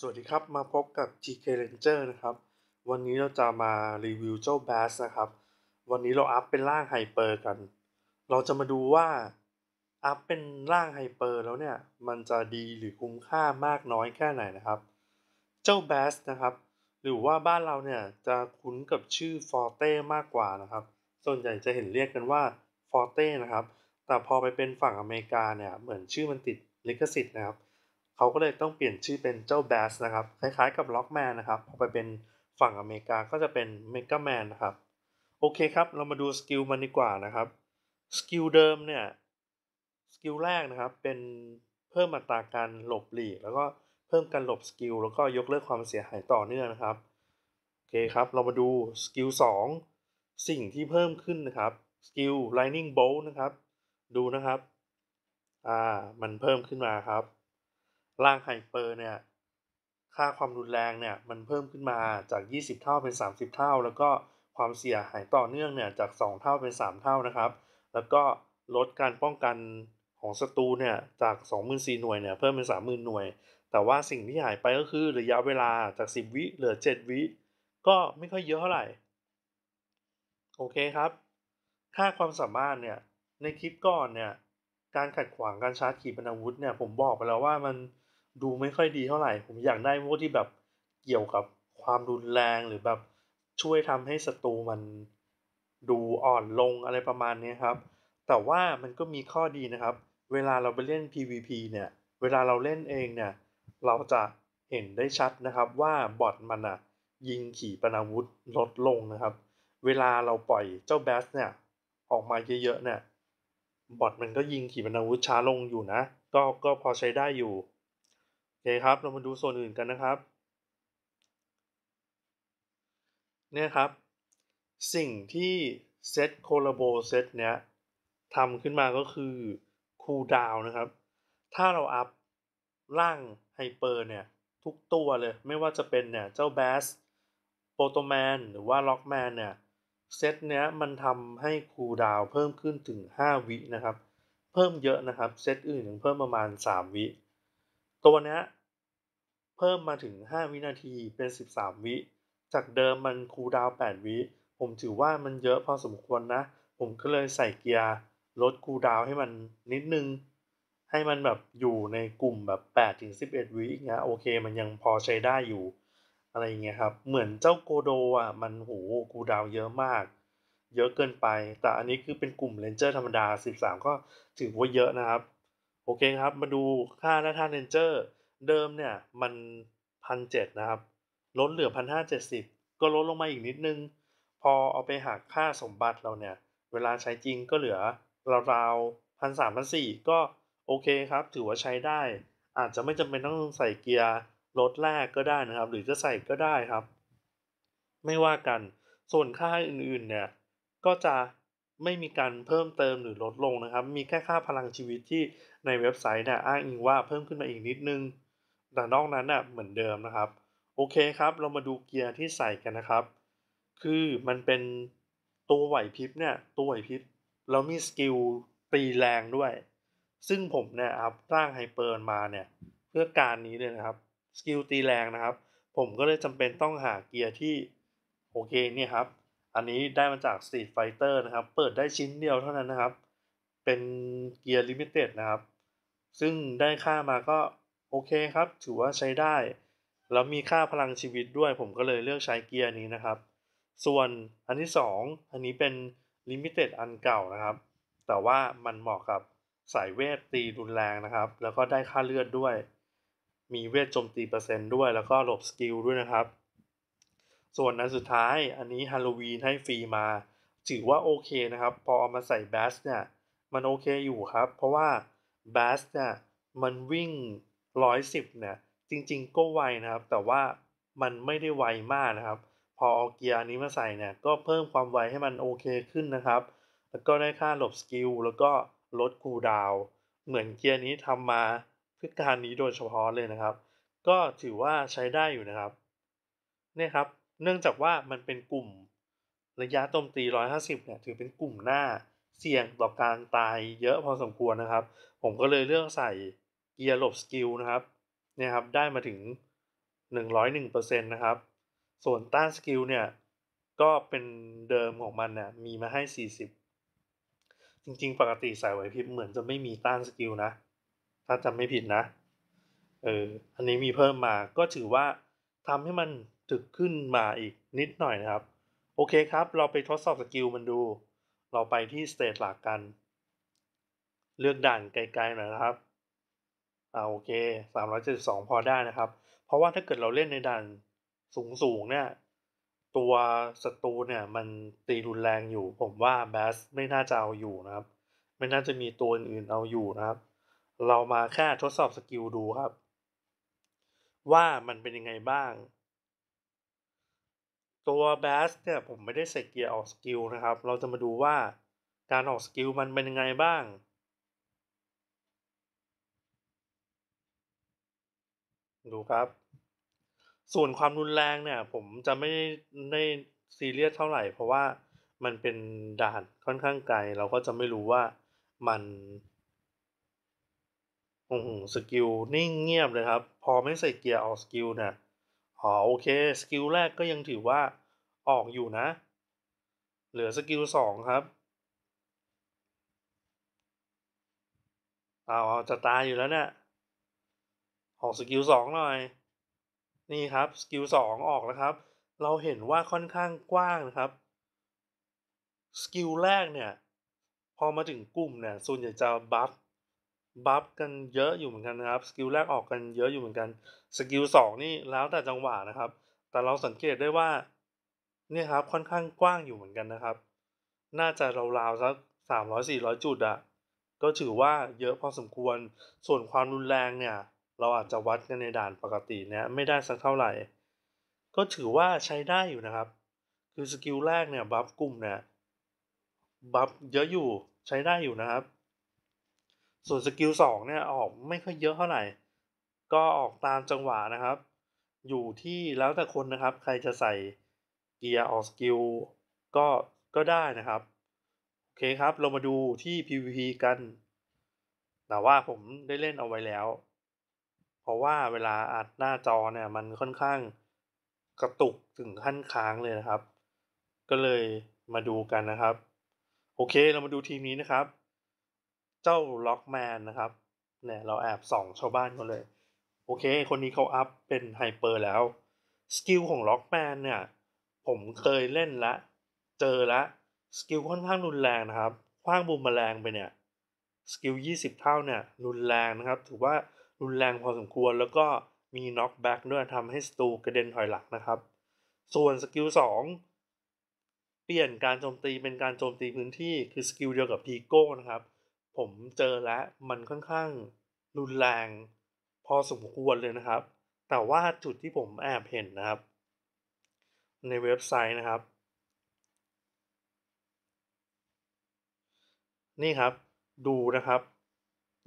สวัสดีครับมาพบกับ t k Ranger นะครับ วันนี้เราจะมารีวิวเจ้า Bass นะครับ วันนี้เราอัพเป็นร่างไฮเปอร์กัน เราจะมาดูว่าอัพเป็นร่างไฮเปอร์แล้วเนี่ยมันจะดีหรือคุ้มค่ามากน้อยแค่ไหนนะครับเจ้า Bass นะครับหรือว่าบ้านเราเนี่ยจะคุ้นกับชื่อ Forte มากกว่านะครับ ส่วนใหญ่จะเห็นเรียกกันว่า Forte นะครับแต่พอไปเป็นฝั่งอเมริกาเนี่ยเหมือนชื่อมันติดลิขสิทธิ์นะครับเขาก็เลยต้องเปลี่ยนชื่อเป็นเจ้าแบสนะครับ คล้ายๆ กับล็อกแมนนะครับพอไปเป็นฝั่งอเมริกาก็จะเป็นเมกาแมนนะครับโอเคครับเรามาดูสกิลมันดีกว่านะครับสกิลเดิมเนี่ยสกิลแรกนะครับ เป็นเพิ่มอัตราการหลบหลีกแล้วก็เพิ่มการหลบสกิลแล้วก็ยกเลิกความเสียหายต่อเนื่องนะครับโอเคครับ เรามาดูสกิล2สิ่งที่เพิ่มขึ้นนะครับสกิล lightning bolt นะครับ ดูนะครับอ่ามันเพิ่มขึ้นมาครับร่างไฮเปอร์เนี่ย ค่าความรุนแรงเนี่ยมันเพิ่มขึ้นมาจาก 20 เท่าเป็น 30 เท่า แล้วก็ความเสียหายต่อเนื่องเนี่ยจาก 2 เท่าเป็น 3 เท่านะครับ แล้วก็ลดการป้องกันของศัตรูเนี่ยจาก24,000หน่วยเนี่ยเพิ่มเป็น30,000หน่วย แต่ว่าสิ่งที่หายไปก็คือระยะเวลาจาก 10 วิเหลือ 7 วิก็ไม่ค่อยเยอะเท่าไหร่โอเคครับ ค่าความสามารถเนี่ยในคลิปก่อนเนี่ยการขัดขวางการชาร์จขีปนาวุธเนี่ยผมบอกไปแล้วว่ามันดูไม่ค่อยดีเท่าไหร่ ผมอยากได้พวกที่แบบเกี่ยวกับความรุนแรงหรือแบบช่วยทำให้ศัตรูมันดูอ่อนลงอะไรประมาณนี้ครับ แต่ว่ามันก็มีข้อดีนะครับ เวลาเราไปเล่น PVP เนี่ย เวลาเราเล่นเองเนี่ย เราจะเห็นได้ชัดนะครับว่าบอทมันอะยิงขี่ปนาวุธลดลงนะครับ เวลาเราปล่อยเจ้าแบสเนี่ยออกมาเยอะๆเนี่ยบอทมันก็ยิงขี่ปนาวุธช้าลงอยู่นะ ก็ก็พอใช้ได้อยู่เค ครับ เรามาดูโซนอื่นกันนะครับเนี่ยครับ สิ่งที่เซตโคลาโบเซตเนี้ยทำขึ้นมาก็คือคูลดาวนะครับ ถ้าเราอัพร่างไฮเปอร์เนี่ยทุกตัวเลยไม่ว่าจะเป็นเนี่ยเจ้าแบสโปโตแมนหรือว่าล็อกแมนเนี่ยเซตเนี้ย มันทำให้คูลดาวเพิ่มขึ้นถึง 5 วินะครับ เพิ่มเยอะนะครับเซตอื่นถงเพิ่มประมาณ 3 วิตัวเนี้ยเพิ่มมาถึง 5 วินาทีเป็น 13 วิ จากเดิมมันคูดาว 8 วิ ผมถือว่ามันเยอะพอสมควรนะ ผมก็เลยใส่เกียร์ลดคูดาวให้มันนิดนึง ให้มันแบบอยู่ในกลุ่มแบบ8ถึง11 วิเงี้ยโอเคมันยังพอใช้ได้อยู่ อะไรเงี้ยครับ เหมือนเจ้าโกโดอ่ะมันโหคูดาวเยอะมาก เยอะเกินไป แต่อันนี้คือเป็นกลุ่มเลนเจอร์ธรรมดา 13 ก็ถือว่าเยอะนะครับ โอเคครับ มาดูค่าหน้าท่าเลนเจอร์เดิมเนี่ยมันพันเจ็ดนะครับลดเหลือพันห้าเจ็ดสิบก็ลดลงมาอีกนิดนึง พอเอาไปหักค่าสมบัติเราเนี่ย เวลาใช้จริงก็เหลือราวๆพันสามพันสี่ก็โอเคครับถือว่าใช้ได้ อาจจะไม่จำเป็นต้องใส่เกียร์รถแรกก็ได้นะครับ หรือจะใส่ก็ได้ครับ ไม่ว่ากันส่วนค่าอื่นๆเนี่ยก็จะไม่มีการเพิ่มเติมหรือลดลงนะครับ มีแค่ค่าพลังชีวิตที่ในเว็บไซต์เนี่ยอ้างอิงว่าเพิ่มขึ้นมาอีกนิดนึงแต่นอกนั้นอ่ะเหมือนเดิมนะครับโอเคครับเรามาดูเกียร์ที่ใส่กันนะครับ คือมันเป็นตัวไหวพริบเนี่ยตัวไหวพริบเรามีสกิลตีแรงด้วย ซึ่งผมเนี่ยครับร้างไฮเปอร์มาเนี่ยเพื่อการนี้เลยนะครับ สกิลตีแรงนะครับ ผมก็เลยจำเป็นต้องหาเกียร์ที่ โอเคเนี่ยครับ อันนี้ได้มาจาก Street Fighter นะครับ เปิดได้ชิ้นเดียวเท่านั้นนะครับ เป็นเกียร์ลิมิเต็ดนะครับ ซึ่งได้ค่ามาก็โอเคครับ ถือว่าใช้ได้ แล้วมีค่าพลังชีวิตด้วย ผมก็เลยเลือกใช้เกียร์นี้นะครับ ส่วนอันที่2อันนี้เป็นลิมิเต็ดอันเก่านะครับ แต่ว่ามันเหมาะกับสายเวทตีรุนแรงนะครับ แล้วก็ได้ค่าเลือดด้วย มีเวทโจมตีเปอร์เซ็นต์ด้วย แล้วก็หลบสกิลด้วยนะครับ ส่วนอันสุดท้าย อันนี้ฮาโลวีนให้ฟรีมา ถือว่าโอเคนะครับ พอเอามาใส่แบสเนี่ย มันโอเคอยู่ครับ เพราะว่าแบสเนี่ยมันวิ่งร้อยสิบเนี่ยจริง ๆ ก็ไวนะครับ แต่ว่ามันไม่ได้ไวมากนะครับ พอเอาเกียร์นี้มาใส่เนี่ยก็เพิ่มความไวให้มันโอเคขึ้นนะครับ แล้วก็ได้ค่าหลบสกิลแล้วก็ลดคูดาว เหมือนเกียร์นี้ทำมาเพื่อการนี้โดยเฉพาะเลยนะครับ ก็ถือว่าใช้ได้อยู่นะครับ เนี่ยครับเนื่องจากว่ามันเป็นกลุ่ม ระยะโจมตี 150เนี่ย ถือเป็นกลุ่มหน้าเสี่ยงต่อการตาย เยอะพอสมควรนะครับ ผมก็เลยเลือกใส่เกียร์หลบสกิลนะครับเนี่ยครับได้มาถึง101%นะครับ ส่วนต้านสกิลเนี่ยก็เป็นเดิมของมันนี่ยมีมาให้ 40 จริงๆ ปกติสายไหวพริบเหมือนจะไม่มีต้านสกิลนะ ถ้าจำไม่ผิดนะเอออันนี้มีเพิ่มมาก็ถือว่าทำให้มันถึกขึ้นมาอีกนิดหน่อยนะครับ โอเคครับ เราไปทดสอบสกิลมันดู เราไปที่สเตจหลักกัน เลือกด่านไกลๆหน่อยนะครับอ่าโอเคสามร้อยเจ็ดสองพอได้นะครับ เพราะว่าถ้าเกิดเราเล่นในด่านสูงสูงเนี่ยตัวศัตรูเนี่ยมันตีรุนแรงอยู่ ผมว่าแบสไม่น่าจะเอาอยู่นะครับ ไม่น่าจะมีตัวอื่นเอาอยู่นะครับ เรามาแค่ทดสอบสกิลดูครับ ว่ามันเป็นยังไงบ้าง ตัวแบสเนี่ยผมไม่ได้ใส่เกียร์ออกสกิลนะครับ เราจะมาดูว่าการออกสกิลมันเป็นยังไงบ้างดูครับ ส่วนความรุนแรงเนี่ย ผมจะไม่ได้ซีเรียสเท่าไหร่ เพราะว่ามันเป็นด่านค่อนข้างไกลเราก็จะไม่รู้ว่ามันโอ้โหสกิลนิ่งเงียบเลยครับ พอไม่ใส่เกียร์ออกสกิลเนี่ยอ๋อโอเคสกิลแรกก็ยังถือว่าออกอยู่นะ เหลือสกิลสองครับเอาจะตายอยู่แล้วเนะี่ยออกสกิลสองหน่อยนี่ครับสกิลสองออกแล้วครับเราเห็นว่าค่อนข้างกว้างนะครับสกิลแรกเนี่ยพอมาถึงกลุ่มเนี่ย ส่วนใหญ่จะบัฟบัฟกันเยอะอยู่ เหมือนกันนะครับสกิลแรกออกกันเยอะอยู่เหมือนกันสกิลสองนี่แล้วแต่จังหวะนะครับ แต่เราสังเกตได้ว่าเนี่ยครับค่อนข้างกว้างอยู่เหมือนกันนะครับ น่าจะราวๆสักสามร้อยสี่ร้อยจุดอะก็ถือว่าเยอะพอสมควรส่วนความรุนแรงเนี่ยเราอาจจะวัดกันในด่านปกติเนี่ยไม่ได้สักเท่าไหร่ ก็ถือว่าใช้ได้อยู่นะครับ คือสกิลแรกเนี่ยบัฟกลุ่มเนี่ยบัฟเยอะอยู่ใช้ได้อยู่นะครับ ส่วนสกิลสองเนี่ยออกไม่ค่อยเยอะเท่าไหร่ ก็ออกตามจังหวะนะครับ อยู่ที่แล้วแต่คนนะครับใครจะใส่เกียร์ออกสกิล ก็ก็ได้นะครับโอเคครับเรามาดูที่ PVP กันแต่ว่าผมได้เล่นเอาไว้แล้วเพราะว่าเวลาอัดหน้าจอเนี่ยมันค่อนข้างกระตุกถึงขั้นค้างเลยนะครับ ก็เลยมาดูกันนะครับโอเคเรามาดูทีมนี้นะครับ เจ้าล็อกแมนนะครับเนี่ยเราแอบส่องชาวบ้านกันเลย โอเค คนนี้เขาอัพเป็นไฮเปอร์แล้วสกิลของล็อกแมนเนี่ยผมเคยเล่นละ เจอละสกิลค่อนข้างรุนแรงนะครับคว้างบูมแมลงไปเนี่ยสกิล20 เท่าเนี่ยรุนแรงนะครับ ถือว่ารุนแรงพอสมควรแล้วก็มีน็อกแบ็กด้วยทำให้สตูกระเด็นถอยหลักนะครับ ส่วนสกิล2เปลี่ยนการโจมตีเป็นการโจมตีพื้นที่คือสกิลเดียวกับทีโก้นะครับ ผมเจอแล้วมันค่อนข้างรุนแรงพอสมควรเลยนะครับ แต่ว่าจุดที่ผมแอบเห็นนะครับ ในเว็บไซต์นะครับ นี่ครับดูนะครับ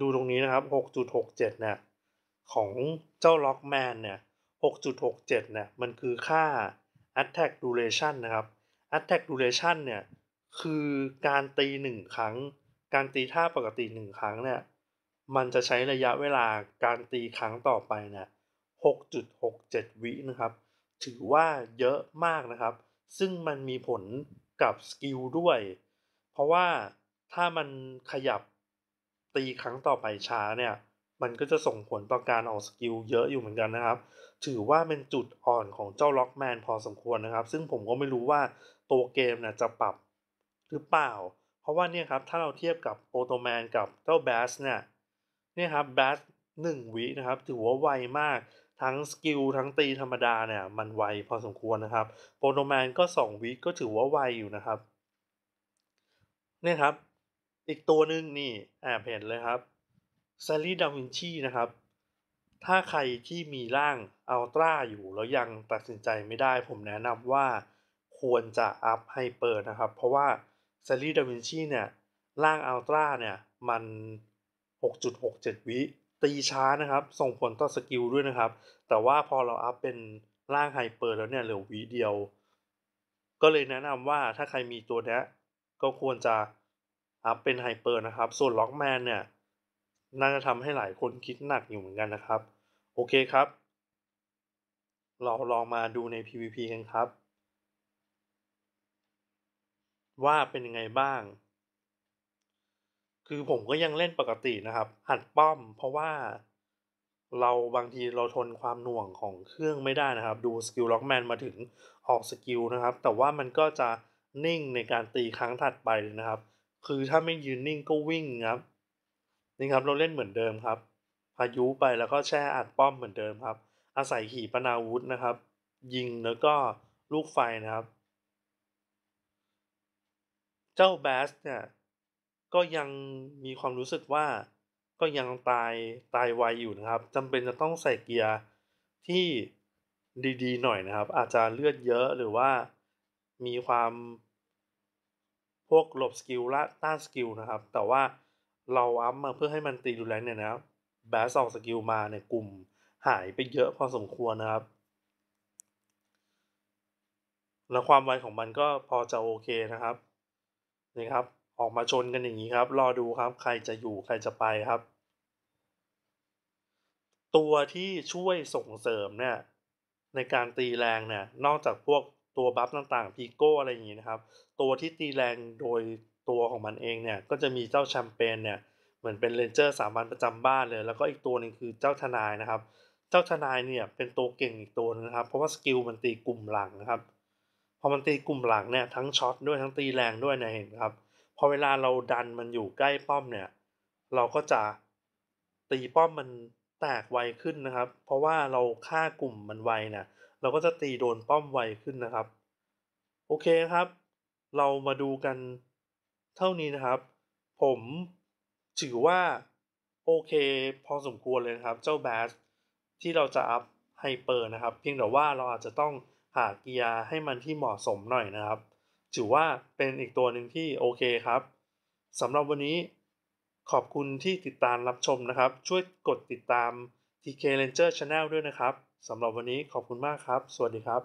ดูตรงนี้นะครับ 6.67เนี่ยของเจ้าล็อกแมนเนี่ย6.67เนี่ยมันคือค่า attack duration นะครับ attack duration เนี่ยคือการตี 1 ครั้ง การตีท่าปกติ 1 ครั้งเนี่ยมันจะใช้ระยะเวลาการตีครั้งต่อไปเนี่ย6.67 วินะครับ ถือว่าเยอะมากนะครับ ซึ่งมันมีผลกับสกิลด้วย เพราะว่าถ้ามันขยับตีครั้งต่อไปช้าเนี่ย มันก็จะส่งผลต่อการออกสกิลเยอะอยู่เหมือนกันนะครับ ถือว่าเป็นจุดอ่อนของเจ้าล็อกแมนพอสมควรนะครับ ซึ่งผมก็ไม่รู้ว่าตัวเกมนะจะปรับหรือเปล่า เพราะว่าเนี่ยครับถ้าเราเทียบกับโอโตแมนกับเจ้าแบสเนี่ยเนี่ยครับแบสหนึ่งวินะครับถือว่าไวมากทั้งสกิลทั้งตีธรรมดาเนี่ย มันไวพอสมควรนะครับโปรโตแมนก็2วิก็ถือว่าไวอยู่นะครับเนี่ยครับอีกตัวหนึ่งนี่แอบเห็นเลยครับซารีดาวินชีนะครับ ถ้าใครที่มีร่างอัลตร้าอยู่แล้วยังตัดสินใจไม่ได้ผมแนะนำว่าควรจะอัพไฮเปอร์นะครับ เพราะว่าซารีดาวินชีเนี่ย ร่างอัลตร้าเนี่ย มัน 6.67 วิตีช้านะครับ ส่งผลต่อสกิลด้วยนะครับ แต่ว่าพอเราอัพเป็นร่างไฮเปอร์แล้วเนี่ยเหลือวิเดียว ก็เลยแนะนำว่าถ้าใครมีตัวนี้ก็ควรจะครับเป็นไฮเปอร์นะครับ ส่วนล็อกแมนเนี่ยน่าจะทำให้หลายคนคิดหนักอยู่เหมือนกันนะครับ โอเคครับ เราลองมาดูใน PVP กันครับ ว่าเป็นยังไงบ้าง คือผมก็ยังเล่นปกตินะครับ หัดป้อม เพราะว่าเราบางทีเราทนความหน่วงของเครื่องไม่ได้นะครับ ดูสกิลล็อกแมนมาถึงออกสกิลนะครับ แต่ว่ามันก็จะนิ่งในการตีครั้งถัดไปนะครับคือ ถ้าไม่ยืน นิ่ง ก็ วิ่งครับนี่ครับเราเล่นเหมือนเดิมครับ พายุไปแล้วก็แช่อัดป้อมเหมือนเดิมครับ อาศัยขี่ปนาวุธนะครับ ยิงแล้วก็ลูกไฟนะครับ เจ้าแบสเนี่ยก็ ยัง มีความรู้สึกว่าก็ยังตายตายไวอยู่นะครับจำเป็นจะต้องใส่เกียร์ที่ดีๆ หน่อยนะครับ อาจจะเลือดเยอะหรือว่ามีความพวกหลบสกิลและต้านสกิลนะครับ แต่ว่าเราอัพมาเพื่อให้มันตีดูแลเนี่ยนะบแบสสองสกิลมาในกลุ่มหายไปเยอะพอสมควรนะครับ และความไวของมันก็พอจะโอเคนะครับนี่ครับ ออกมาชนกันอย่างนี้ครับ รอดูครับใครจะอยู่ใครจะไปครับ ตัวที่ช่วยส่งเสริมเนี่ยในการตีแรงเนี่ยนอกจากพวกตัวบัฟต่างๆพีโก้อะไรอย่างนี้นะครับ ตัวที่ตีแรงโดยตัวของมันเองเนี่ยก็จะมีเจ้าแชมเปญเนี่ยเหมือนเป็นเลนเจอร์ สามัญประจำบ้านเลย แล้วก็อีกตัวหนึ่งคือเจ้าทนายนะครับ เจ้าทนายเนี่ยเป็นตัวเก่งอีกตัวนึงนะครับ เพราะว่าสกิลมันตีกลุ่มหลังนะครับพอมันตีกลุ่มหลังเนี่ยทั้งช็อตด้วยทั้งตีแรงด้วยนะเห็นครับพอเวลาเราดันมันอยู่ใกล้ป้อมเนี่ย เราก็จะตีป้อมมันแตกไวขึ้นนะครับ เพราะว่าเราฆ่ากลุ่มมันไวนี่ะเราก็จะตีโดนป้อมไวขึ้นนะครับ โอเคครับ เรามาดูกันเท่านี้นะครับ ผมถือว่าโอเคพอสมควรเลยนะครับเจ้าแบสที่เราจะอัพไฮเปอร์นะครับเพียงแต่ว่าเราอาจจะต้องหาเกียร์ให้มันที่เหมาะสมหน่อยนะครับ ถือว่าเป็นอีกตัวหนึ่งที่โอเคครับสำหรับวันนี้ขอบคุณที่ติดตามรับชมนะครับ ช่วยกดติดตาม TK Ranger Channel ด้วยนะครับสำหรับวันนี้ขอบคุณมากครับ สวัสดีครับ